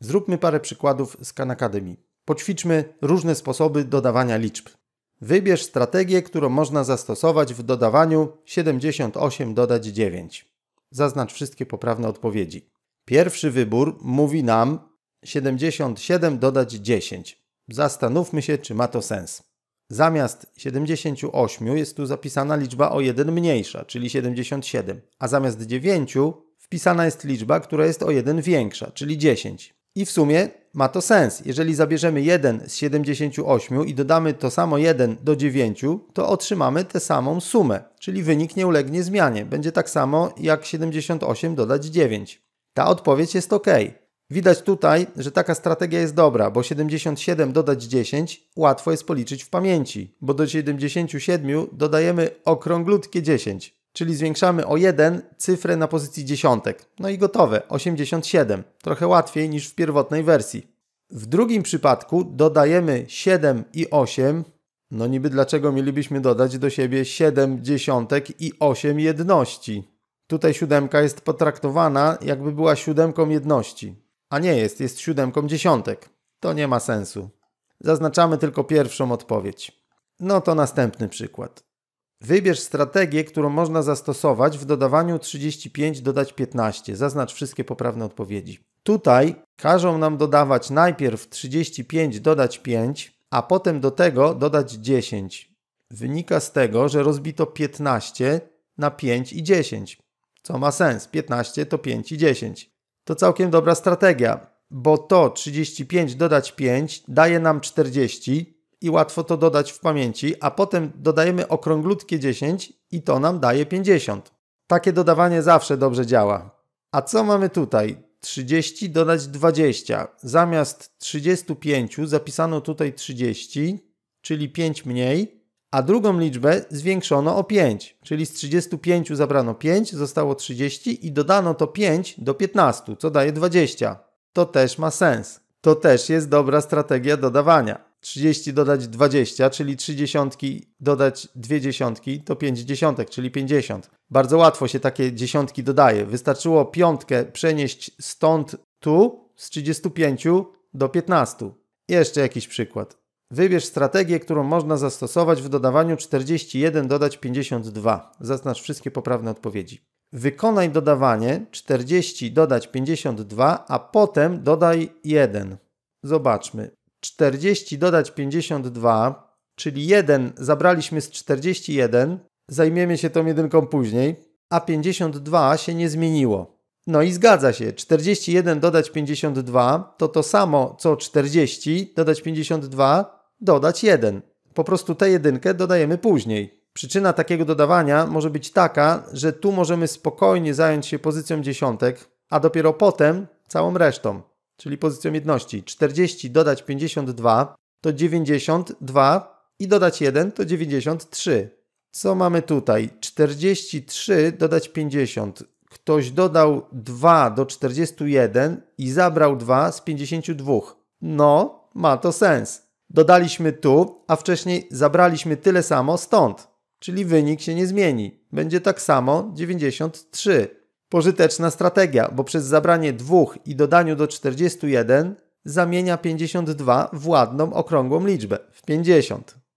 Zróbmy parę przykładów z Khan Academy. Poćwiczmy różne sposoby dodawania liczb. Wybierz strategię, którą można zastosować w dodawaniu 78 dodać 9. Zaznacz wszystkie poprawne odpowiedzi. Pierwszy wybór mówi nam 77 dodać 10. Zastanówmy się, czy ma to sens. Zamiast 78 jest tu zapisana liczba o 1 mniejsza, czyli 77, a zamiast 9 wpisana jest liczba, która jest o 1 większa, czyli 10. I w sumie ma to sens. Jeżeli zabierzemy 1 z 78 i dodamy to samo 1 do 9, to otrzymamy tę samą sumę, czyli wynik nie ulegnie zmianie. Będzie tak samo jak 78 dodać 9. Ta odpowiedź jest ok. Widać tutaj, że taka strategia jest dobra, bo 77 dodać 10 łatwo jest policzyć w pamięci, bo do 77 dodajemy okrąglutkie 10 czyli zwiększamy o 1 cyfrę na pozycji dziesiątek. No i gotowe, 87. Trochę łatwiej niż w pierwotnej wersji. W drugim przypadku dodajemy 7 i 8. No niby dlaczego mielibyśmy dodać do siebie 7 dziesiątek i 8 jedności? Tutaj siódemka jest potraktowana jakby była siódemką jedności. A nie jest, jest siódemką dziesiątek. To nie ma sensu. Zaznaczamy tylko pierwszą odpowiedź. No to następny przykład. Wybierz strategię, którą można zastosować w dodawaniu 35 dodać 15. Zaznacz wszystkie poprawne odpowiedzi. Tutaj każą nam dodawać najpierw 35 dodać 5, a potem do tego dodać 10. Wynika z tego, że rozbito 15 na 5 i 10. Co ma sens? 15 to 5 i 10. To całkiem dobra strategia, bo to 35 dodać 5 daje nam 40, i łatwo to dodać w pamięci, a potem dodajemy okrąglutkie 10 i to nam daje 50. Takie dodawanie zawsze dobrze działa. A co mamy tutaj? 30 dodać 20. Zamiast 35 zapisano tutaj 30, czyli 5 mniej, a drugą liczbę zwiększono o 5, czyli z 35 zabrano 5, zostało 30 i dodano to 5 do 15, co daje 20. To też ma sens. To też jest dobra strategia dodawania. 30 dodać 20, czyli 30 dodać 2 dziesiątki to 5 dziesiątek, czyli 50. Bardzo łatwo się takie dziesiątki dodaje. Wystarczyło piątkę przenieść stąd tu z 35 do 15. Jeszcze jakiś przykład. Wybierz strategię, którą można zastosować w dodawaniu 41 dodać 52. Zaznacz wszystkie poprawne odpowiedzi. Wykonaj dodawanie 40 dodać 52, a potem dodaj 1. Zobaczmy. 40 dodać 52, czyli 1 zabraliśmy z 41, zajmiemy się tą jedynką później, a 52 się nie zmieniło. No i zgadza się, 41 dodać 52 to to samo co 40 dodać 52 dodać 1. Po prostu tę jedynkę dodajemy później. Przyczyna takiego dodawania może być taka, że tu możemy spokojnie zająć się pozycją dziesiątek, a dopiero potem całą resztą czyli pozycją jedności. 40 dodać 52 to 92 i dodać 1 to 93. Co mamy tutaj? 43 dodać 50. Ktoś dodał 2 do 41 i zabrał 2 z 52. No, ma to sens. Dodaliśmy tu, a wcześniej zabraliśmy tyle samo stąd, czyli wynik się nie zmieni. Będzie tak samo 93. Pożyteczna strategia, bo przez zabranie dwóch i dodaniu do 41 zamienia 52 w ładną, okrągłą liczbę, w 50.